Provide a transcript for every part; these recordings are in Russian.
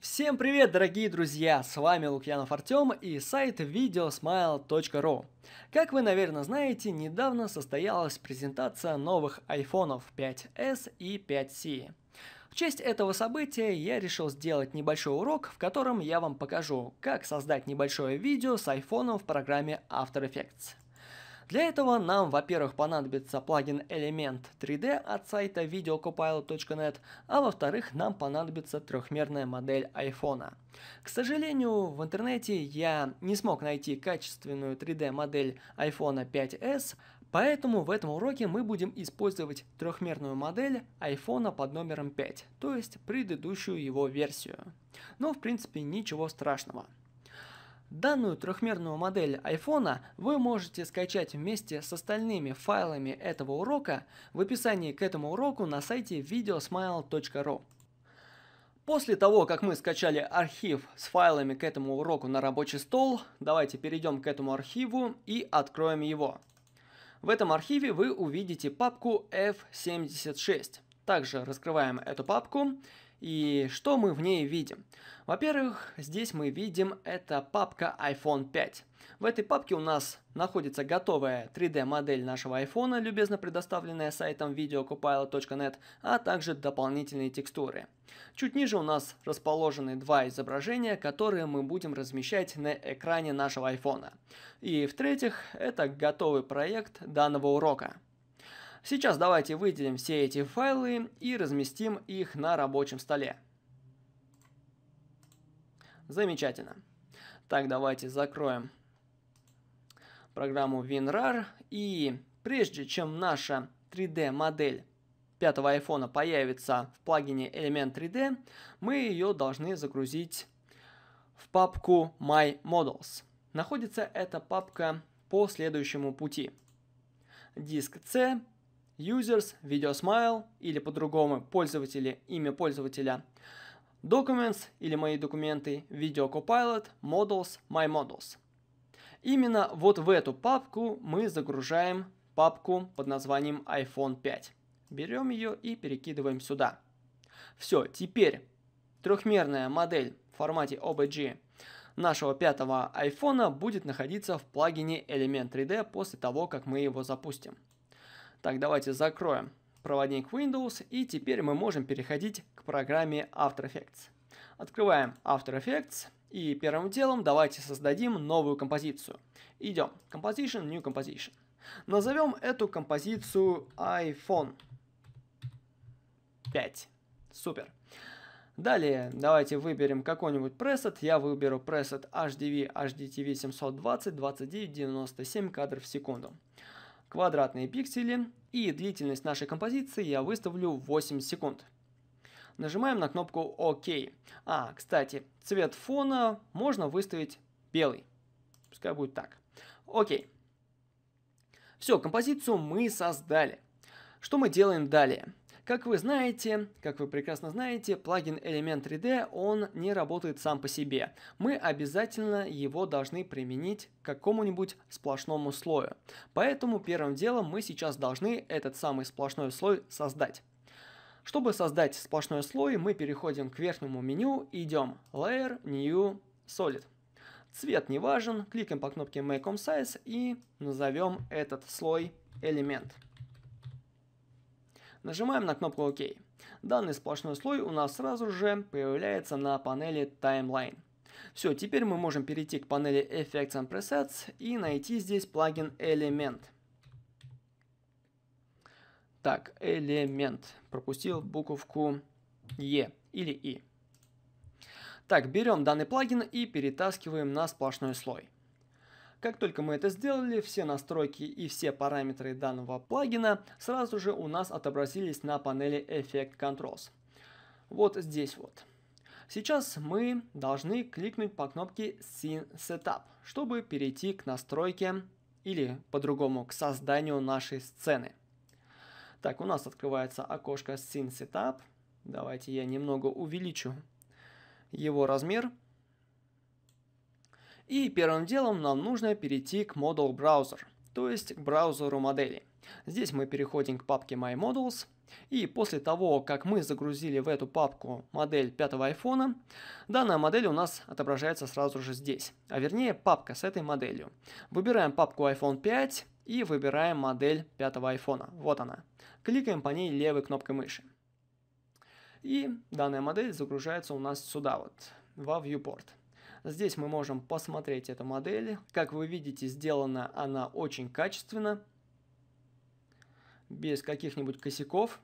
Всем привет, дорогие друзья! С вами Лукьянов Артем и сайт videosmile.ru. Как вы, наверное, знаете, недавно состоялась презентация новых айфонов 5s и 5c. В честь этого события я решил сделать небольшой урок, в котором я вам покажу, как создать небольшое видео с айфоном в программе After Effects. Для этого нам, во-первых, понадобится плагин Element 3D от сайта videocopilot.net, а во-вторых, нам понадобится трехмерная модель iPhone. К сожалению, в интернете я не смог найти качественную 3D-модель iPhone 5s, Поэтому в этом уроке мы будем использовать трехмерную модель iPhone под номером 5, то есть предыдущую его версию. Но ну, в принципе ничего страшного. Данную трехмерную модель iPhone вы можете скачать вместе с остальными файлами этого урока в описании к этому уроку на сайте videosmile.ru. После того, как мы скачали архив с файлами к этому уроку на рабочий стол, давайте перейдем к этому архиву и откроем его. В этом архиве вы увидите папку F76. Также раскрываем эту папку и что мы в ней видим? Во-первых, здесь мы видим это папка iPhone 5. В этой папке у нас находится готовая 3D-модель нашего iPhone, любезно предоставленная сайтом videocopilot.net, а также дополнительные текстуры. Чуть ниже у нас расположены два изображения, которые мы будем размещать на экране нашего iPhone. И в-третьих, это готовый проект данного урока. Сейчас давайте выделим все эти файлы и разместим их на рабочем столе. Замечательно. Так, давайте закроем программу WinRAR. И прежде чем наша 3D-модель пятого айфона появится в плагине Element 3D, мы ее должны загрузить в папку My Models. Находится эта папка по следующему пути. Диск C, users, видеосмайл или по-другому пользователи, имя пользователя, documents или мои документы, video copilot, models, my models. Именно вот в эту папку мы загружаем папку под названием iPhone 5. Берем ее и перекидываем сюда. Все, теперь трехмерная модель в формате OBG нашего пятого iPhone будет находиться в плагине Element 3D после того, как мы его запустим. Так, давайте закроем проводник Windows, и теперь мы можем переходить к программе After Effects. Открываем After Effects, и первым делом давайте создадим новую композицию. Идем, Composition, New Composition. Назовем эту композицию iPhone 5. Супер. Далее давайте выберем какой-нибудь пресет. Я выберу пресет HDV HDTV 720 29,97 кадров в секунду квадратные пиксели и длительность нашей композиции я выставлю 8 секунд. Нажимаем на кнопку ОК. А, кстати, цвет фона можно выставить белый. Пускай будет так. Окей. Все, композицию мы создали. Что мы делаем далее? Как вы знаете, как вы прекрасно знаете, плагин Element 3D, он не работает сам по себе. Мы обязательно его должны применить к какому-нибудь сплошному слою. Поэтому первым делом мы сейчас должны этот самый сплошной слой создать. Чтобы создать сплошной слой, мы переходим к верхнему меню, идем Layer, New, Solid. Цвет не важен, кликаем по кнопке Make on Size и назовем этот слой элемент. Нажимаем на кнопку ОК. Данный сплошной слой у нас сразу же появляется на панели Timeline. Все, теперь мы можем перейти к панели Effects and Presets и найти здесь плагин Element. Так, Element. Пропустил буковку Е или И. Так, берем данный плагин и перетаскиваем на сплошной слой. Как только мы это сделали, все настройки и все параметры данного плагина сразу же у нас отобразились на панели Effect Controls. Вот здесь вот. Сейчас мы должны кликнуть по кнопке Scene Setup, чтобы перейти к настройке или по-другому к созданию нашей сцены. Так, у нас открывается окошко Scene Setup. Давайте я немного увеличу его размер. И первым делом нам нужно перейти к Model Browser, то есть к браузеру модели. Здесь мы переходим к папке My Models, и после того, как мы загрузили в эту папку модель пятого айфона, данная модель у нас отображается сразу же здесь, а вернее папка с этой моделью. Выбираем папку iPhone 5 и выбираем модель пятого айфона, вот она. Кликаем по ней левой кнопкой мыши. И данная модель загружается у нас сюда вот, во viewport. Здесь мы можем посмотреть эту модель. Как вы видите, сделана она очень качественно, без каких-нибудь косяков.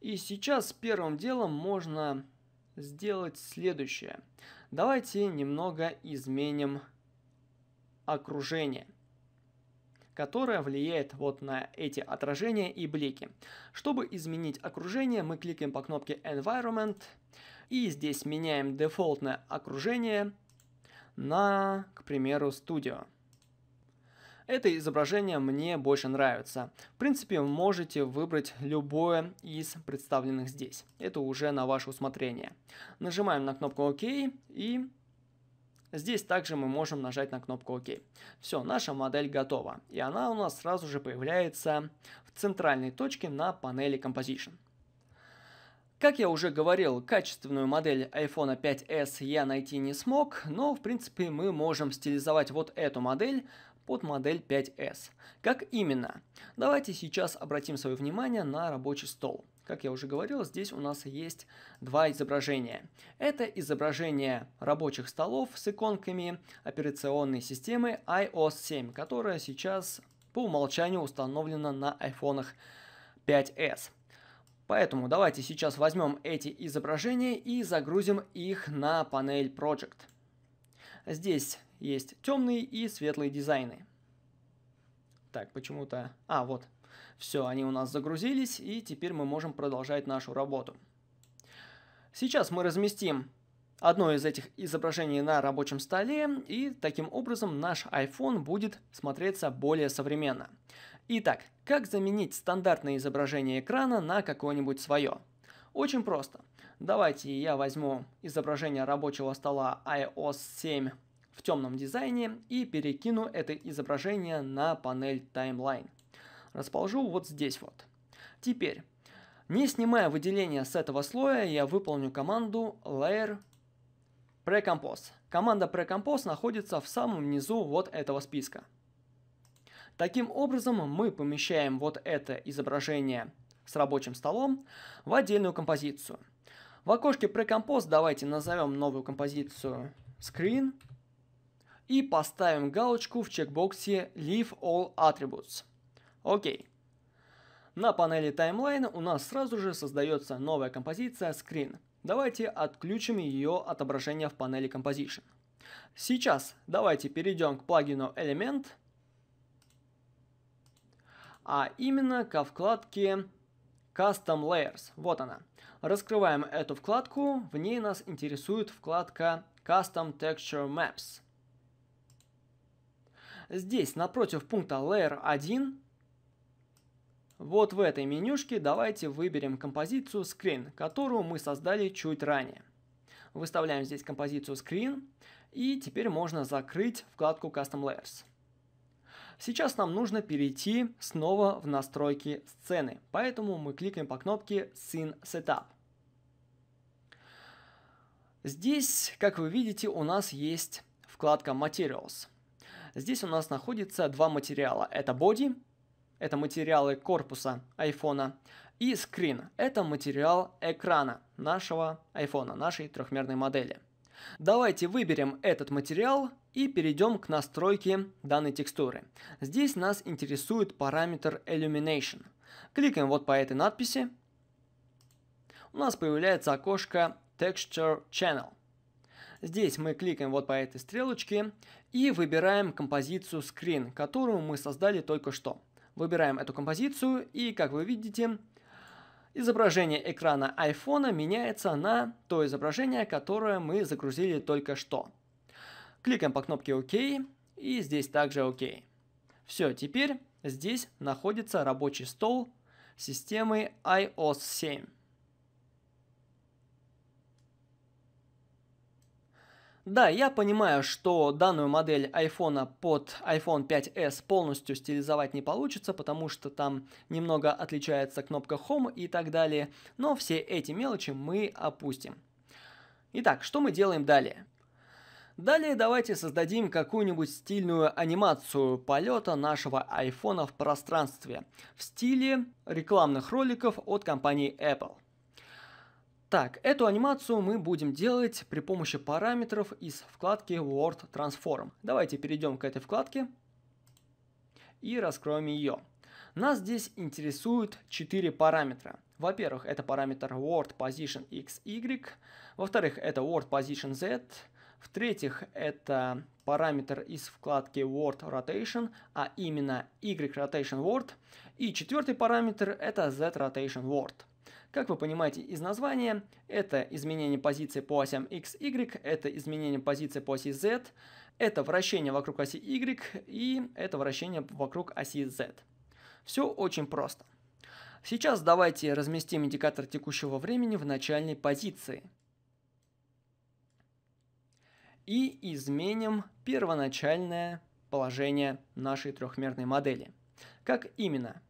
И сейчас первым делом можно сделать следующее. Давайте немного изменим окружение которая влияет вот на эти отражения и блики. Чтобы изменить окружение, мы кликаем по кнопке Environment – и здесь меняем дефолтное окружение на, к примеру, студио. Это изображение мне больше нравится. В принципе, можете выбрать любое из представленных здесь. Это уже на ваше усмотрение. Нажимаем на кнопку ОК и Здесь также мы можем нажать на кнопку ОК. Все, наша модель готова. И она у нас сразу же появляется в центральной точке на панели Composition. Как я уже говорил, качественную модель iPhone 5s я найти не смог, но в принципе мы можем стилизовать вот эту модель под модель 5s. Как именно? Давайте сейчас обратим свое внимание на рабочий стол. Как я уже говорил, здесь у нас есть два изображения. Это изображение рабочих столов с иконками операционной системы iOS 7, которая сейчас по умолчанию установлена на iPhone 5s. Поэтому давайте сейчас возьмем эти изображения и загрузим их на панель Project. Здесь есть темные и светлые дизайны. Так, почему-то... А, вот. Все, они у нас загрузились, и теперь мы можем продолжать нашу работу. Сейчас мы разместим одно из этих изображений на рабочем столе, и таким образом наш iPhone будет смотреться более современно. Итак, как заменить стандартное изображение экрана на какое-нибудь свое? Очень просто. Давайте я возьму изображение рабочего стола iOS 7 в темном дизайне и перекину это изображение на панель Timeline. Расположу вот здесь вот. Теперь, не снимая выделения с этого слоя, я выполню команду Layer Precompose. Команда Precompose находится в самом низу вот этого списка. Таким образом, мы помещаем вот это изображение с рабочим столом в отдельную композицию. В окошке Precompose давайте назовем новую композицию Screen и поставим галочку в чекбоксе Leave All Attributes. Окей. На панели Timeline у нас сразу же создается новая композиция Screen. Давайте отключим ее отображение в панели Composition. Сейчас давайте перейдем к плагину Element – а именно ко вкладке Custom Layers. Вот она. Раскрываем эту вкладку, в ней нас интересует вкладка Custom Texture Maps. Здесь, напротив пункта Layer 1, вот в этой менюшке давайте выберем композицию Screen, которую мы создали чуть ранее. Выставляем здесь композицию Screen, и теперь можно закрыть вкладку Custom Layers. Сейчас нам нужно перейти снова в настройки сцены, поэтому мы кликаем по кнопке Scene Setup. Здесь, как вы видите, у нас есть вкладка Materials. Здесь у нас находится два материала. Это Body, это материалы корпуса iPhone, и Screen, это материал экрана нашего iPhone, нашей трехмерной модели. Давайте выберем этот материал и перейдем к настройке данной текстуры. Здесь нас интересует параметр Illumination. Кликаем вот по этой надписи. У нас появляется окошко Texture Channel. Здесь мы кликаем вот по этой стрелочке и выбираем композицию Screen, которую мы создали только что. Выбираем эту композицию и, как вы видите, изображение экрана iPhone меняется на то изображение, которое мы загрузили только что. Кликаем по кнопке ОК и здесь также ОК. Все, теперь здесь находится рабочий стол системы iOS 7. Да, я понимаю, что данную модель iPhone под iPhone 5s полностью стилизовать не получится, потому что там немного отличается кнопка Home и так далее, но все эти мелочи мы опустим. Итак, что мы делаем далее? Далее давайте создадим какую-нибудь стильную анимацию полета нашего iPhone в пространстве в стиле рекламных роликов от компании Apple. Так, эту анимацию мы будем делать при помощи параметров из вкладки Word Transform. Давайте перейдем к этой вкладке и раскроем ее. Нас здесь интересуют 4 параметра. Во-первых, это параметр Word Position X, Y. Во-вторых, это Word Position Z. В-третьих, это параметр из вкладки Word Rotation, а именно Y Rotation Word. И четвертый параметр это Z Rotation Word. Как вы понимаете из названия, это изменение позиции по осям X, Y, это изменение позиции по оси Z, это вращение вокруг оси Y и это вращение вокруг оси Z. Все очень просто. Сейчас давайте разместим индикатор текущего времени в начальной позиции – и изменим первоначальное положение нашей трехмерной модели. Как именно?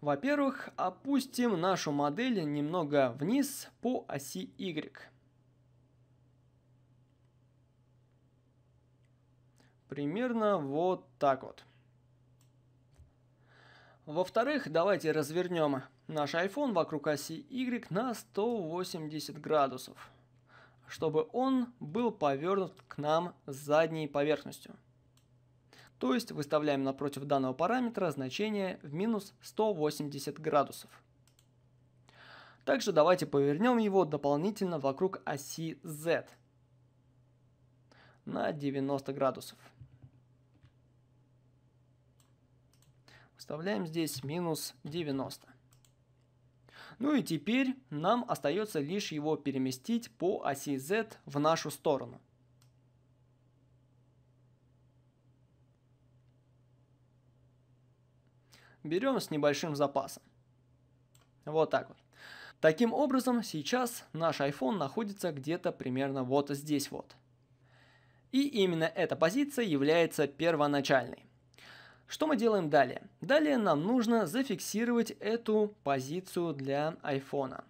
Во-первых, опустим нашу модель немного вниз по оси Y. Примерно вот так вот. Во-вторых, давайте развернем наш iPhone вокруг оси Y на 180 градусов чтобы он был повернут к нам задней поверхностью. То есть выставляем напротив данного параметра значение в минус 180 градусов. Также давайте повернем его дополнительно вокруг оси Z на 90 градусов. Вставляем здесь минус 90. Ну и теперь нам остается лишь его переместить по оси Z в нашу сторону. Берем с небольшим запасом. Вот так вот. Таким образом, сейчас наш iPhone находится где-то примерно вот здесь вот. И именно эта позиция является первоначальной. Что мы делаем далее? Далее нам нужно зафиксировать эту позицию для iPhone.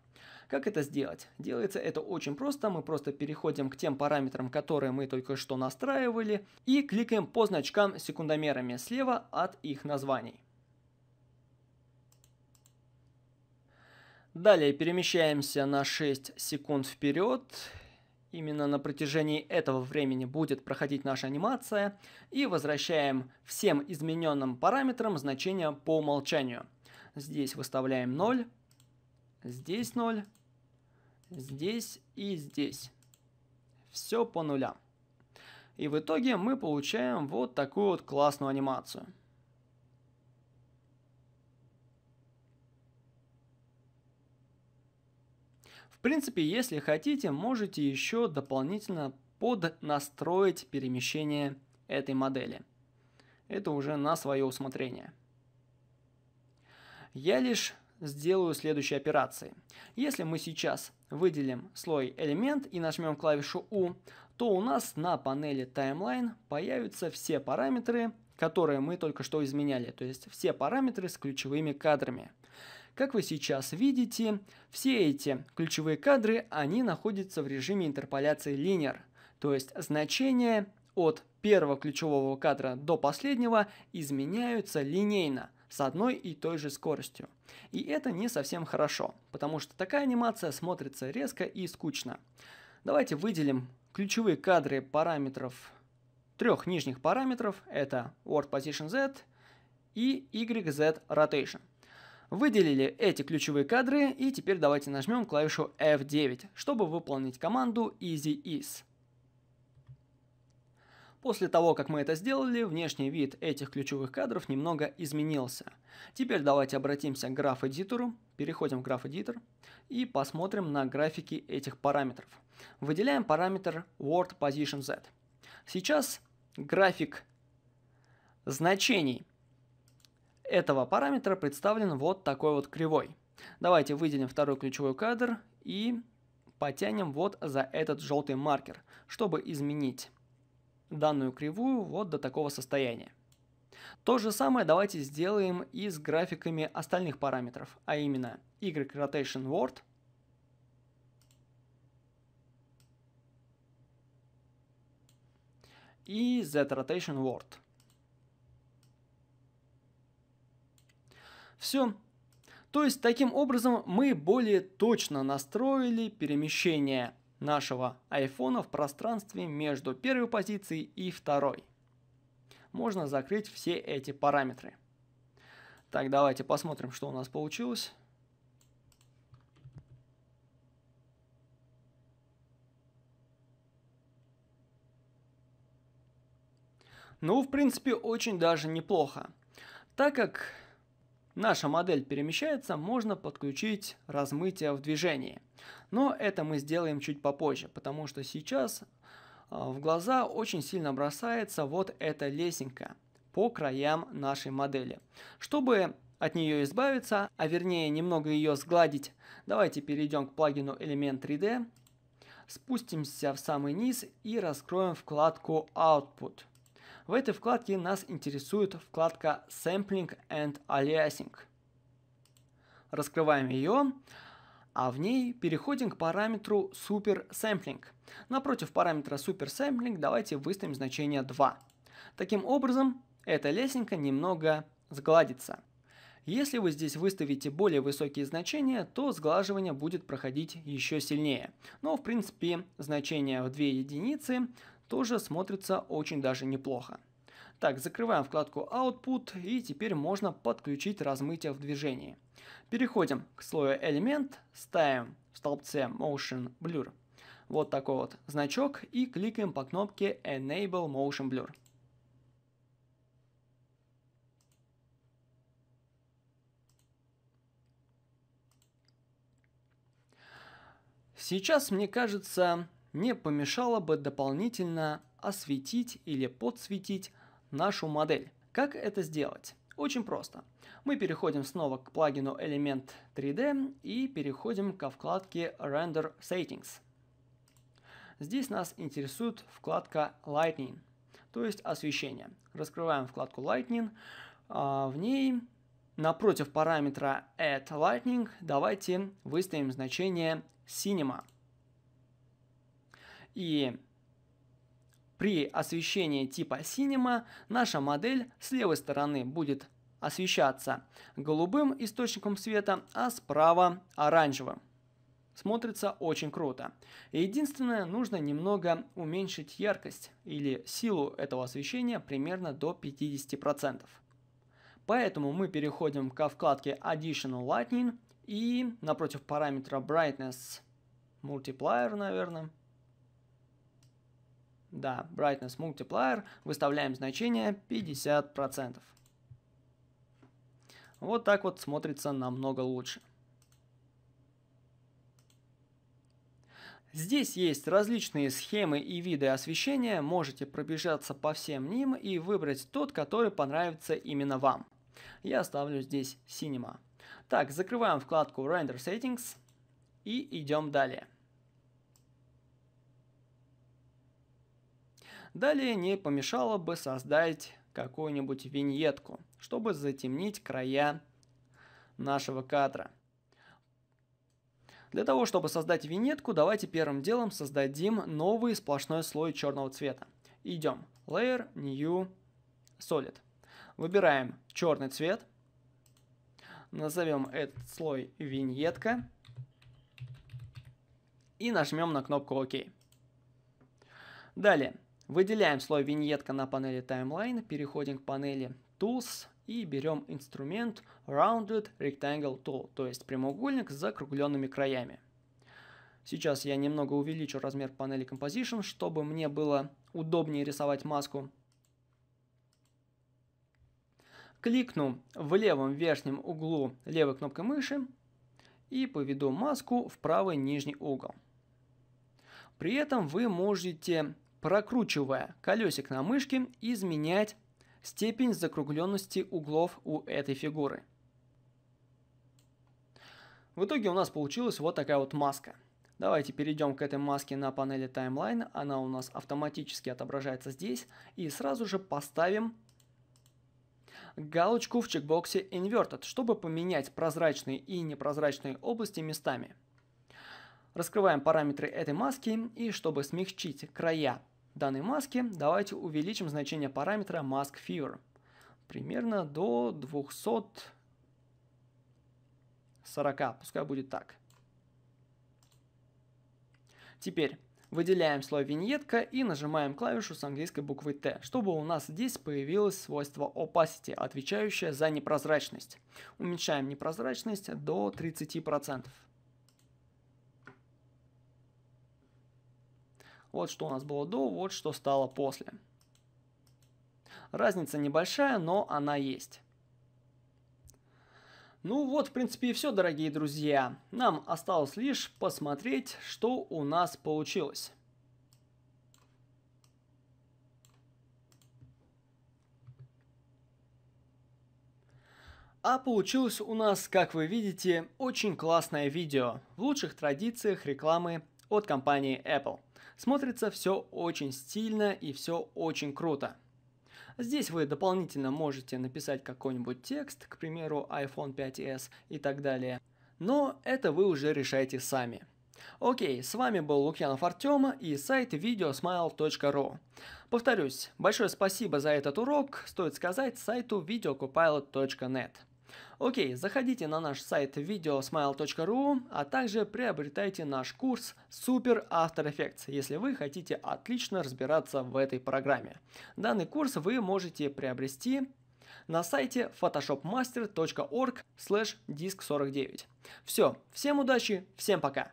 Как это сделать? Делается это очень просто. Мы просто переходим к тем параметрам, которые мы только что настраивали, и кликаем по значкам секундомерами слева от их названий. Далее перемещаемся на 6 секунд вперед Именно на протяжении этого времени будет проходить наша анимация и возвращаем всем измененным параметрам значения по умолчанию. Здесь выставляем 0, здесь 0, здесь и здесь. Все по нулям. И в итоге мы получаем вот такую вот классную анимацию. принципе, если хотите, можете еще дополнительно поднастроить перемещение этой модели. Это уже на свое усмотрение. Я лишь сделаю следующие операции. Если мы сейчас выделим слой элемент и нажмем клавишу U, то у нас на панели Timeline появятся все параметры, которые мы только что изменяли, то есть все параметры с ключевыми кадрами. Как вы сейчас видите, все эти ключевые кадры, они находятся в режиме интерполяции линер, то есть значения от первого ключевого кадра до последнего изменяются линейно с одной и той же скоростью. И это не совсем хорошо, потому что такая анимация смотрится резко и скучно. Давайте выделим ключевые кадры параметров трех нижних параметров, это world Position Z и YZ Rotation. Выделили эти ключевые кадры и теперь давайте нажмем клавишу F9, чтобы выполнить команду EasyEase. После того, как мы это сделали, внешний вид этих ключевых кадров немного изменился. Теперь давайте обратимся к граф-эдитору, переходим в граф-эдитор и посмотрим на графики этих параметров. Выделяем параметр Word Position Z. Сейчас график значений – этого параметра представлен вот такой вот кривой. Давайте выделим второй ключевой кадр и потянем вот за этот желтый маркер, чтобы изменить данную кривую вот до такого состояния. То же самое давайте сделаем и с графиками остальных параметров, а именно y rotation word и z rotation word. Все. То есть таким образом мы более точно настроили перемещение нашего iPhone в пространстве между первой позицией и второй. Можно закрыть все эти параметры. Так, давайте посмотрим, что у нас получилось. Ну, в принципе, очень даже неплохо. Так как наша модель перемещается, можно подключить размытие в движении. Но это мы сделаем чуть попозже, потому что сейчас а, в глаза очень сильно бросается вот эта лесенка по краям нашей модели. Чтобы от нее избавиться, а вернее немного ее сгладить, давайте перейдем к плагину Element 3D, спустимся в самый низ и раскроем вкладку Output – в этой вкладке нас интересует вкладка Sampling and Aliasing. Раскрываем ее, а в ней переходим к параметру Super Sampling. Напротив параметра Super Sampling давайте выставим значение 2. Таким образом, эта лесенка немного сгладится. Если вы здесь выставите более высокие значения, то сглаживание будет проходить еще сильнее. Но в принципе значение в 2 единицы тоже смотрится очень даже неплохо. Так, закрываем вкладку Output и теперь можно подключить размытие в движении. Переходим к слою элемент, ставим в столбце Motion Blur вот такой вот значок и кликаем по кнопке Enable Motion Blur. Сейчас, мне кажется, не помешало бы дополнительно осветить или подсветить нашу модель. Как это сделать? Очень просто. Мы переходим снова к плагину Element 3D и переходим ко вкладке Render Settings. Здесь нас интересует вкладка Lightning, то есть освещение. Раскрываем вкладку Lightning. А, в ней напротив параметра Add Lightning давайте выставим значение Cinema – и при освещении типа Cinema наша модель с левой стороны будет освещаться голубым источником света, а справа оранжевым. Смотрится очень круто. Единственное, нужно немного уменьшить яркость или силу этого освещения примерно до 50%. Поэтому мы переходим ко вкладке Additional Lightning и напротив параметра Brightness Multiplier, наверное, да, Brightness Multiplier, выставляем значение 50%. Вот так вот смотрится намного лучше. Здесь есть различные схемы и виды освещения, можете пробежаться по всем ним и выбрать тот, который понравится именно вам. Я оставлю здесь Cinema. Так, закрываем вкладку Render Settings и идем далее. Далее не помешало бы создать какую-нибудь виньетку, чтобы затемнить края нашего кадра. Для того, чтобы создать виньетку, давайте первым делом создадим новый сплошной слой черного цвета. Идем. Layer, New, Solid. Выбираем черный цвет. Назовем этот слой виньетка. И нажмем на кнопку ОК. Далее. Выделяем слой виньетка на панели Timeline, переходим к панели Tools и берем инструмент Rounded Rectangle Tool, то есть прямоугольник с закругленными краями. Сейчас я немного увеличу размер панели Composition, чтобы мне было удобнее рисовать маску. Кликну в левом верхнем углу левой кнопкой мыши и поведу маску в правый нижний угол. При этом вы можете прокручивая колесик на мышке, изменять степень закругленности углов у этой фигуры. В итоге у нас получилась вот такая вот маска. Давайте перейдем к этой маске на панели Timeline. она у нас автоматически отображается здесь, и сразу же поставим галочку в чекбоксе Inverted, чтобы поменять прозрачные и непрозрачные области местами. Раскрываем параметры этой маски и чтобы смягчить края данной маски, давайте увеличим значение параметра mask fear примерно до 240, пускай будет так. Теперь выделяем слой виньетка и нажимаем клавишу с английской буквы T, чтобы у нас здесь появилось свойство opacity, отвечающее за непрозрачность. Уменьшаем непрозрачность до 30%. Вот что у нас было до, вот что стало после. Разница небольшая, но она есть. Ну вот, в принципе, и все, дорогие друзья. Нам осталось лишь посмотреть, что у нас получилось. А получилось у нас, как вы видите, очень классное видео в лучших традициях рекламы от компании Apple. Смотрится все очень стильно и все очень круто. Здесь вы дополнительно можете написать какой-нибудь текст, к примеру, iPhone 5s и так далее. Но это вы уже решаете сами. Окей, с вами был Лукьянов Артема и сайт videosmile.ru. Повторюсь, большое спасибо за этот урок, стоит сказать, сайту videocopilot.net. Окей, заходите на наш сайт videosmile.ru, а также приобретайте наш курс Super After Effects, если вы хотите отлично разбираться в этой программе. Данный курс вы можете приобрести на сайте photoshopmaster.org slash disk49. Все, всем удачи, всем пока!